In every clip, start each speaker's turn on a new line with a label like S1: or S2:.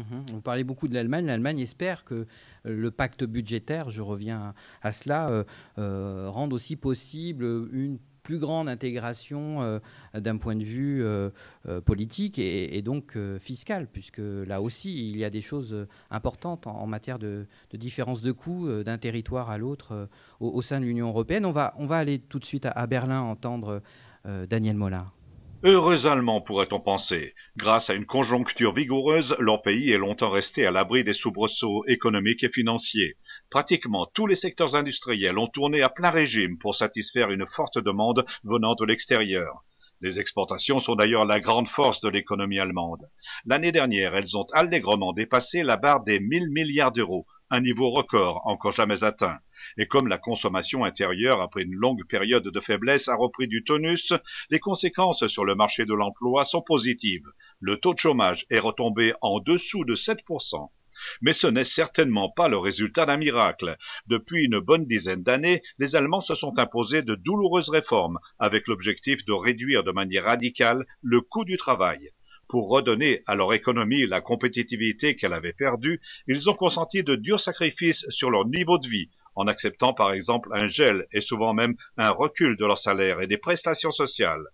S1: Mhm. Vous parlez beaucoup de l'Allemagne. L'Allemagne espère que le pacte budgétaire, je reviens à cela, euh, euh, rende aussi possible une plus grande intégration euh, d'un point de vue politique et, donc fiscal, puisque là aussi, il y a des choses importantes en, matière de, différence de coûts d'un territoire à l'autre au, sein de l'Union européenne. On va, aller tout de suite à, Berlin entendre Daniel
S2: Mollard. Heureux Allemands, pourrait-on penser. Grâce à une conjoncture vigoureuse, leur pays est longtemps resté à l'abri des soubresauts économiques et financiers. Pratiquement tous les secteurs industriels ont tourné à plein régime pour satisfaire une forte demande venant de l'extérieur. Les exportations sont d'ailleurs la grande force de l'économie allemande. L'année dernière, elles ont allègrement dépassé la barre des mille milliards d'euros, un niveau record encore jamais atteint et comme la consommation intérieure, après une longue période de faiblesse, a repris du tonus, les conséquences sur le marché de l'emploi sont positives. Le taux de chômage est retombé en dessous de 7%. Mais ce n'est certainement pas le résultat d'un miracle. Depuis une bonne dizaine d'années, les Allemands se sont imposés de douloureuses réformes, avec l'objectif de réduire de manière radicale le coût du travail. Pour redonner à leur économie la compétitivité qu'elle avait perdue, ils ont consenti de durs sacrifices sur leur niveau de vie, en acceptant par exemple un gel et souvent même un recul de leur salaire et des prestations sociales.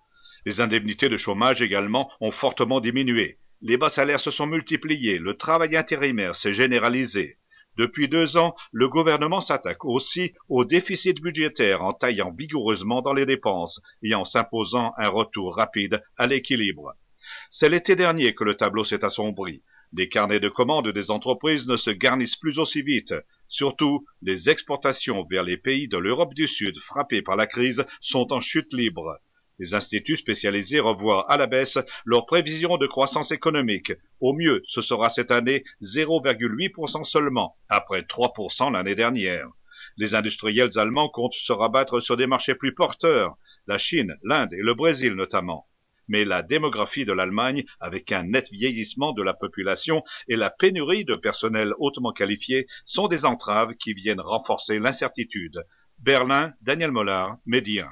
S2: Les indemnités de chômage également ont fortement diminué. Les bas salaires se sont multipliés, le travail intérimaire s'est généralisé. Depuis deux ans, le gouvernement s'attaque aussi au déficit budgétaire en taillant vigoureusement dans les dépenses et en s'imposant un retour rapide à l'équilibre. C'est l'été dernier que le tableau s'est assombri. Les carnets de commandes des entreprises ne se garnissent plus aussi vite. Surtout, les exportations vers les pays de l'Europe du Sud frappés par la crise sont en chute libre. Les instituts spécialisés revoient à la baisse leurs prévisions de croissance économique. Au mieux, ce sera cette année 0,8% seulement, après 3% l'année dernière. Les industriels allemands comptent se rabattre sur des marchés plus porteurs, la Chine, l'Inde et le Brésil notamment mais la démographie de l'Allemagne, avec un net vieillissement de la population et la pénurie de personnel hautement qualifié, sont des entraves qui viennent renforcer l'incertitude. Berlin, Daniel Mollard, Médien.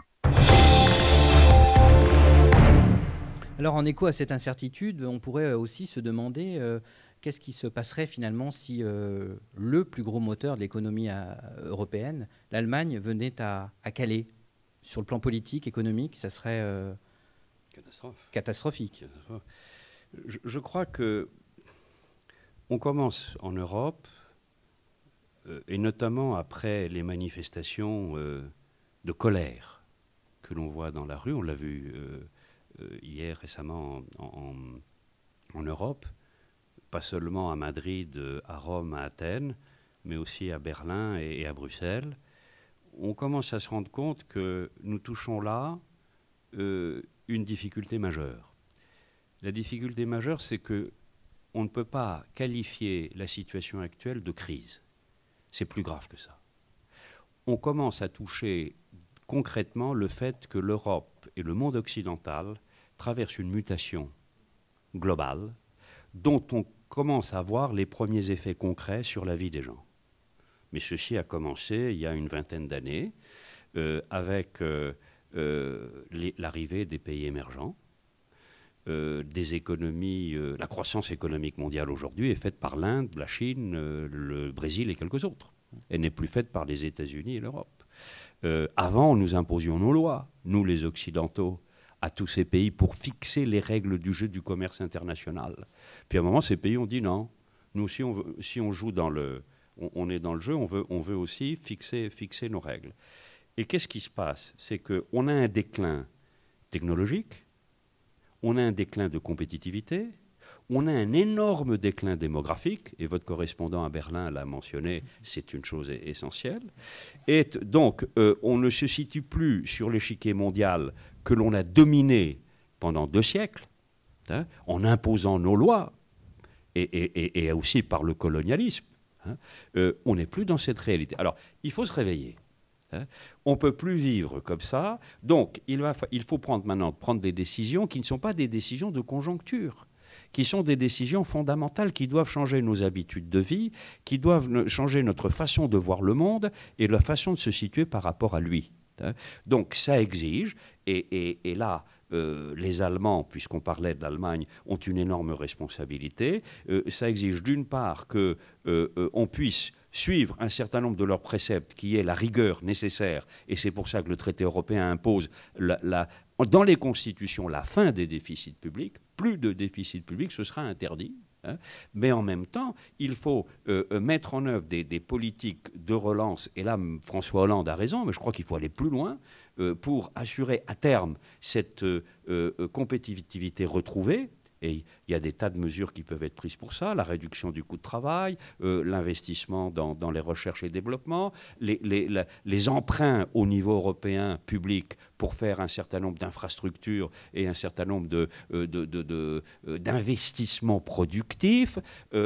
S1: Alors en écho à cette incertitude, on pourrait aussi se demander euh, qu'est-ce qui se passerait finalement si euh, le plus gros moteur de l'économie euh, européenne, l'Allemagne, venait à, caler. Calais. Sur le plan politique, économique, ça serait
S3: catastrophique. Je, crois que on commence en Europe, euh, et notamment après les manifestations euh, de colère que l'on voit dans la rue, on l'a vu euh, hier récemment en, Europe, pas seulement à Madrid, à Rome, à Athènes, mais aussi à Berlin et, à Bruxelles, on commence à se rendre compte que nous touchons là une difficulté majeure. La difficulté majeure, c'est que on ne peut pas qualifier la situation actuelle de crise. C'est plus grave que ça. On commence à toucher concrètement le fait que l'Europe et le monde occidental traversent une mutation globale dont on commence à voir les premiers effets concrets sur la vie des gens. Mais ceci a commencé il y a une vingtaine d'années euh, avec euh, euh, l'arrivée des pays émergents, euh, des économies, euh, la croissance économique mondiale aujourd'hui est faite par l'Inde, la Chine, le Brésil et quelques autres. Elle n'est plus faite par les États-Unis et l'Europe. avant, nous imposions nos lois, nous les Occidentaux, à tous ces pays pour fixer les règles du jeu du commerce international. Puis à un moment, ces pays ont dit non. Nous, si on, si on joue dans le, on, on, est dans le jeu, on veut, on veut aussi fixer, fixer nos règles. Et qu'est-ce qui se passe C'est qu'on a un déclin technologique, on a un déclin de compétitivité, on a un énorme déclin démographique, et votre correspondant à Berlin l'a mentionné, c'est une chose essentielle. Et donc, euh, on ne se situe plus sur l'échiquier mondial que l'on a dominé pendant deux siècles, hein, en imposant nos lois, et, aussi par le colonialisme. Hein. Euh, on n'est plus dans cette réalité. Alors, il faut se réveiller. Hein. On ne peut plus vivre comme ça. Donc, il, faut prendre maintenant prendre des décisions qui ne sont pas des décisions de conjoncture qui sont des décisions fondamentales, qui doivent changer nos habitudes de vie, qui doivent changer notre façon de voir le monde et la façon de se situer par rapport à lui. Hein. Donc ça exige, et, là, euh, les Allemands, puisqu'on parlait de l'Allemagne, ont une énorme responsabilité. Euh, ça exige d'une part qu'on euh, on puisse suivre un certain nombre de leurs préceptes, qui est la rigueur nécessaire, et c'est pour ça que le traité européen impose dans les constitutions la fin des déficits publics, plus de déficits public, ce sera interdit. Hein. Mais en même temps, il faut euh, mettre en œuvre des, politiques de relance, et là François Hollande a raison, mais je crois qu'il faut aller plus loin, euh, pour assurer à terme cette euh, compétitivité retrouvée, et il y a des tas de mesures qui peuvent être prises pour ça, la réduction du coût de travail, euh, l'investissement dans, les recherches et développement, les, emprunts au niveau européen public pour faire un certain nombre d'infrastructures et un certain nombre euh, euh, d'investissements productifs,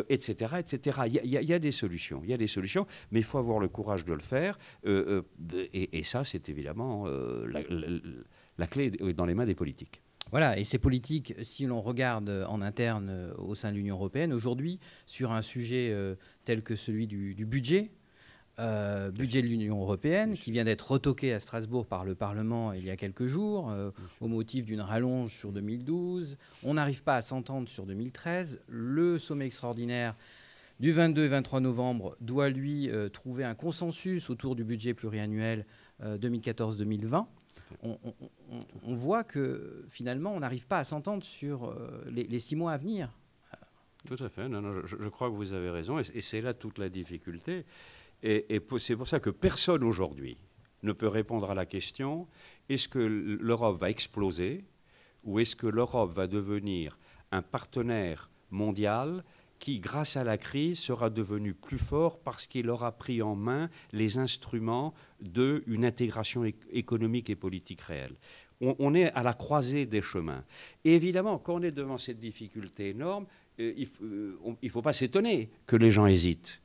S3: etc., etc. Il y, a des solutions, il y a des solutions, mais il faut avoir le courage de le faire. et, ça, c'est évidemment la, clé dans les mains des politiques.
S1: Voilà, et ces politiques, si l'on regarde euh, en interne euh, au sein de l'Union européenne, aujourd'hui, sur un sujet euh, tel que celui du, budget, budget de l'Union européenne, qui vient d'être retoqué à Strasbourg par le Parlement il y a quelques jours, au motif d'une rallonge sur 2012. On n'arrive pas à s'entendre sur 2013. Le sommet extraordinaire du 22 et 23 novembre doit, lui, trouver un consensus autour du budget pluriannuel 2014-2020 on, voit que finalement, on n'arrive pas à s'entendre sur euh, les, six mois à venir.
S3: Tout à fait. Non, je, crois que vous avez raison, et, c'est là toute la difficulté. et c'est pour ça que personne aujourd'hui ne peut répondre à la question est-ce que l'Europe va exploser ou est-ce que l'Europe va devenir un partenaire mondial qui, grâce à la crise, sera devenu plus fort parce qu'il aura pris en main les instruments d'une intégration économique et politique réelle. On, est à la croisée des chemins. Et évidemment, quand on est devant cette difficulté énorme, euh, il euh, ne faut pas s'étonner que les gens hésitent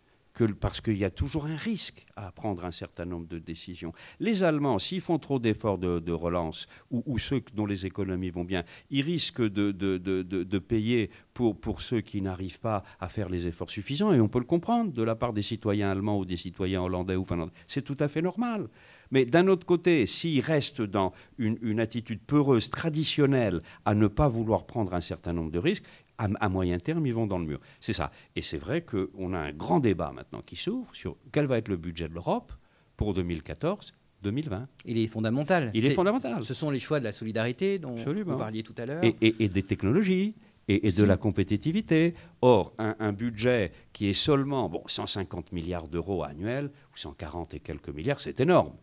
S3: parce qu'il y a toujours un risque à prendre un certain nombre de décisions. Les Allemands, s'ils font trop d'efforts de, relance, ou, ceux dont les économies vont bien, ils risquent de, payer pour, ceux qui n'arrivent pas à faire les efforts suffisants, et on peut le comprendre de la part des citoyens allemands ou des citoyens hollandais ou finlandais. C'est tout à fait normal. Mais d'un autre côté, s'ils restent dans une attitude peureuse, traditionnelle, à ne pas vouloir prendre un certain nombre de risques, à, moyen terme, ils vont dans le mur. C'est ça. Et c'est vrai qu'on a un grand débat maintenant qui s'ouvre sur quel va être le budget de l'Europe pour 2014. 2020. Il est fondamental. Il est, fondamental. Ce sont les choix de la solidarité dont
S1: vous parliez tout à l'heure.
S3: Et, des technologies et, de la compétitivité. Or, un, budget qui est seulement bon, 150 milliards d'euros annuels, ou 140 et quelques milliards, c'est énorme.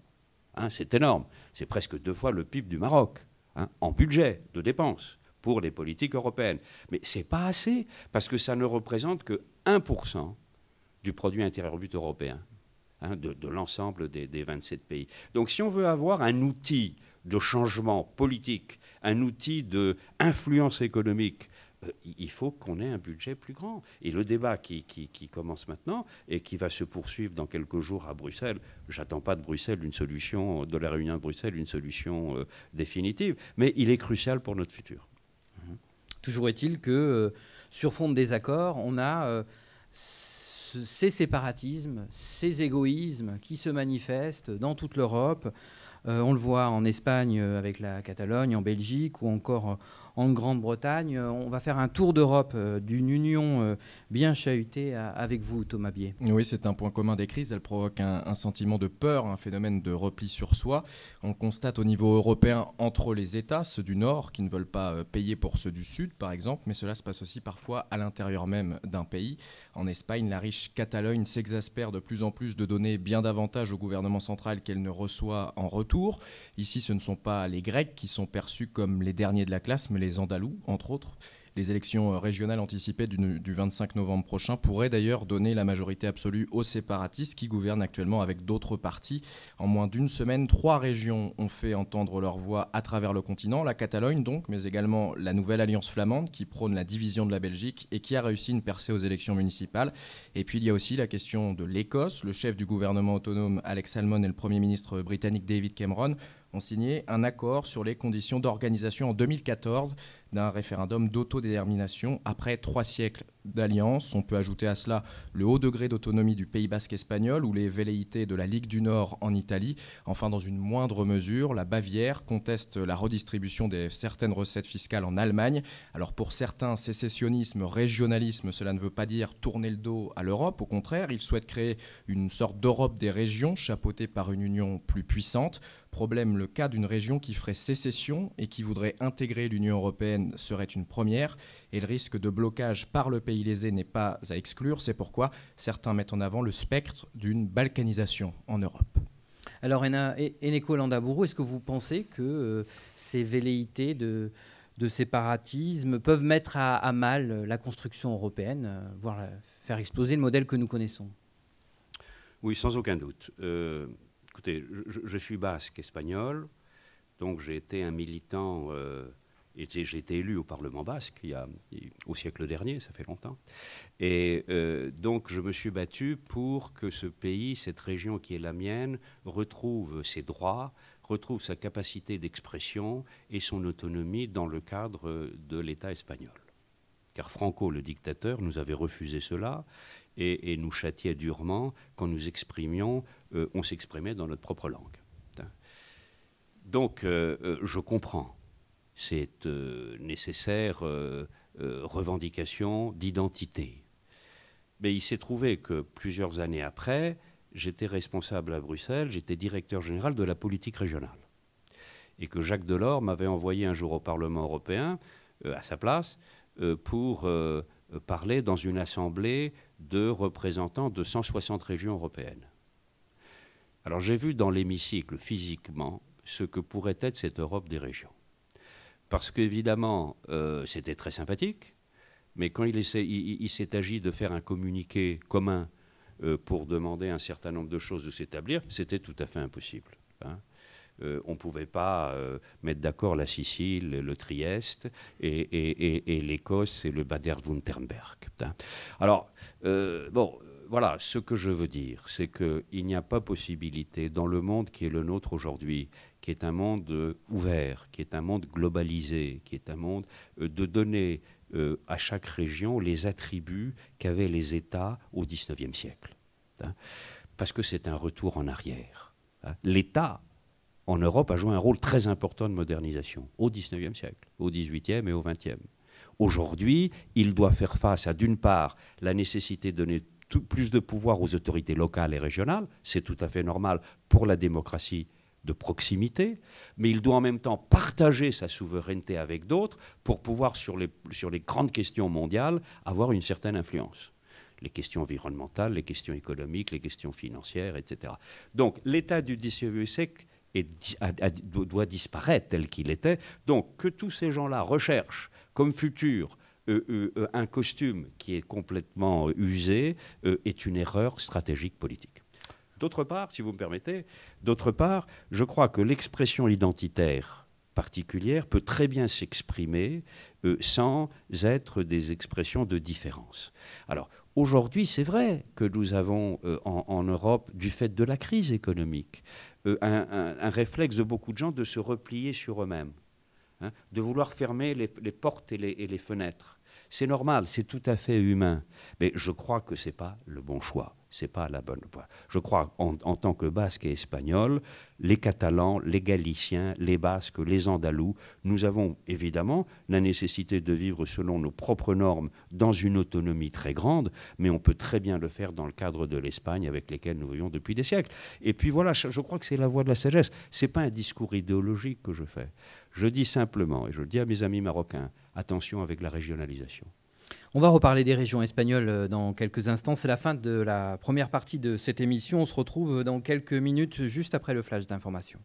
S3: Hein, c'est énorme. C'est presque deux fois le PIB du Maroc hein, en budget de dépenses pour les politiques européennes. Mais ce n'est pas assez, parce que ça ne représente que 1% du produit intérieur brut européen, hein, de, l'ensemble des, 27 pays. Donc si on veut avoir un outil de changement politique, un outil d'influence économique, euh, il faut qu'on ait un budget plus grand. Et le débat qui, commence maintenant et qui va se poursuivre dans quelques jours à Bruxelles, j'attends pas de Bruxelles une solution, de la réunion de Bruxelles, une solution euh, définitive, mais il est crucial pour notre futur.
S1: Toujours est-il que euh, sur fond de désaccord, on a euh, ces séparatismes, ces égoïsmes qui se manifestent dans toute l'Europe. Euh, on le voit en Espagne avec la Catalogne, en Belgique ou encore en Grande-Bretagne. Euh, on va faire un tour d'Europe euh, d'une union euh, bien
S4: chahutée avec vous, Thomas Bier. Oui, c'est un point commun des crises. Elle provoque un, un sentiment de peur, un phénomène de repli sur soi. On constate au niveau européen entre les États, ceux du Nord qui ne veulent pas payer pour ceux du Sud, par exemple, mais cela se passe aussi parfois à l'intérieur même d'un pays. En Espagne, la riche Catalogne s'exaspère de plus en plus de donner bien davantage au gouvernement central qu'elle ne reçoit en retour. Ici, ce ne sont pas les Grecs qui sont perçus comme les derniers de la classe, mais les Andalous, entre autres, les élections euh, régionales anticipées du, 25 novembre prochain pourraient d'ailleurs donner la majorité absolue aux séparatistes qui gouvernent actuellement avec d'autres partis. En moins d'une semaine, trois régions ont fait entendre leur voix à travers le continent. La Catalogne donc, mais également la nouvelle alliance flamande qui prône la division de la Belgique et qui a réussi une percée aux élections municipales. Et puis il y a aussi la question de l'Écosse. Le chef du gouvernement autonome Alex Salmon et le Premier ministre britannique David Cameron ont signé un accord sur les conditions d'organisation en 2014 d'un référendum d'autodétermination après trois siècles d'alliance. On peut ajouter à cela le haut degré d'autonomie du Pays basque espagnol ou les velléités de la Ligue du Nord en Italie. Enfin, dans une moindre mesure, la Bavière conteste la redistribution des certaines recettes fiscales en Allemagne. Alors pour certains, sécessionnisme, régionalisme, cela ne veut pas dire tourner le dos à l'Europe. Au contraire, ils souhaitent créer une sorte d'Europe des régions, chapeautée par une union plus puissante. Problème, le cas d'une région qui ferait sécession et qui voudrait intégrer l'Union européenne serait une première et le risque de blocage par le pays n'est pas à exclure. C'est pourquoi certains mettent en avant le spectre d'une balkanisation en Europe.
S1: Alors, Eneko Landabourou, est-ce que vous pensez que euh, ces velléités de, séparatisme peuvent mettre à, mal euh, la construction européenne, euh, voire faire exploser le modèle que nous connaissons
S3: Oui, sans aucun doute. écoutez, je, suis basque espagnol, donc j'ai été un militant j'ai été élu au Parlement basque il au siècle dernier, ça fait longtemps. Et euh, donc je me suis battu pour que ce pays, cette région qui est la mienne, retrouve ses droits, retrouve sa capacité d'expression et son autonomie dans le cadre de l'État espagnol. Car Franco, le dictateur, nous avait refusé cela et, nous châtiait durement quand nous exprimions, euh, on s'exprimait dans notre propre langue. Donc euh, je comprends cette euh, nécessaire euh, euh, revendication d'identité. Mais il s'est trouvé que plusieurs années après, j'étais responsable à Bruxelles, j'étais directeur général de la politique régionale. Et que Jacques Delors m'avait envoyé un jour au Parlement européen, à sa place, pour parler dans une assemblée de représentants de 160 régions européennes. Alors j'ai vu dans l'hémicycle physiquement ce que pourrait être cette Europe des régions. Parce qu'évidemment, euh, c'était très sympathique, mais quand il, s'est agi de faire un communiqué commun euh, pour demander un certain nombre de choses de s'établir, c'était tout à fait impossible. Hein. Euh, on ne pouvait pas mettre d'accord la Sicile, le Trieste et, et, l'Écosse et le Bader-Württemberg. Hein. Alors, bon, voilà, ce que je veux dire, c'est qu'il n'y a pas possibilité dans le monde qui est le nôtre aujourd'hui qui est un monde euh, ouvert, qui est un monde globalisé, qui est un monde euh, de donner euh, à chaque région les attributs qu'avaient les États au XIXe siècle. Hein. Parce que c'est un retour en arrière. Hein. L'État en Europe a joué un rôle très important de modernisation au XIXe siècle, au XVIIIe et au XXe. Aujourd'hui, il doit faire face à, d'une part, la nécessité de donner plus de pouvoir aux autorités locales et régionales, c'est tout à fait normal pour la démocratie de proximité, mais il doit en même temps partager sa souveraineté avec d'autres pour pouvoir, sur les, sur les grandes questions mondiales, avoir une certaine influence. Les questions environnementales, les questions économiques, les questions financières, etc. Donc l'État du XVIIe siècle doit disparaître tel qu'il était. Donc que tous ces gens-là recherchent comme futur euh, euh, un costume qui est complètement usé euh, est une erreur stratégique politique. D'autre part, si vous me permettez, d'autre part, je crois que l'expression identitaire particulière peut très bien s'exprimer euh, sans être des expressions de différence. Alors aujourd'hui, c'est vrai que nous avons euh, en, Europe, du fait de la crise économique, euh, un, réflexe de beaucoup de gens de se replier sur eux-mêmes, hein, de vouloir fermer les, portes et les, et les fenêtres. C'est normal, c'est tout à fait humain, mais je crois que ce n'est pas le bon choix c'est pas la bonne voie. Je crois, en, tant que Basque et Espagnol, les Catalans, les Galiciens, les Basques, les Andalous, nous avons évidemment la nécessité de vivre selon nos propres normes dans une autonomie très grande, mais on peut très bien le faire dans le cadre de l'Espagne avec laquelle nous vivons depuis des siècles. Et puis voilà, je crois que c'est la voie de la sagesse. n'est pas un discours idéologique que je fais. Je dis simplement, et je le dis à mes amis marocains, attention avec la régionalisation.
S1: On va reparler des régions espagnoles euh, dans quelques instants. C'est la fin de la première partie de cette émission. On se retrouve euh, dans quelques minutes, juste après le flash d'information.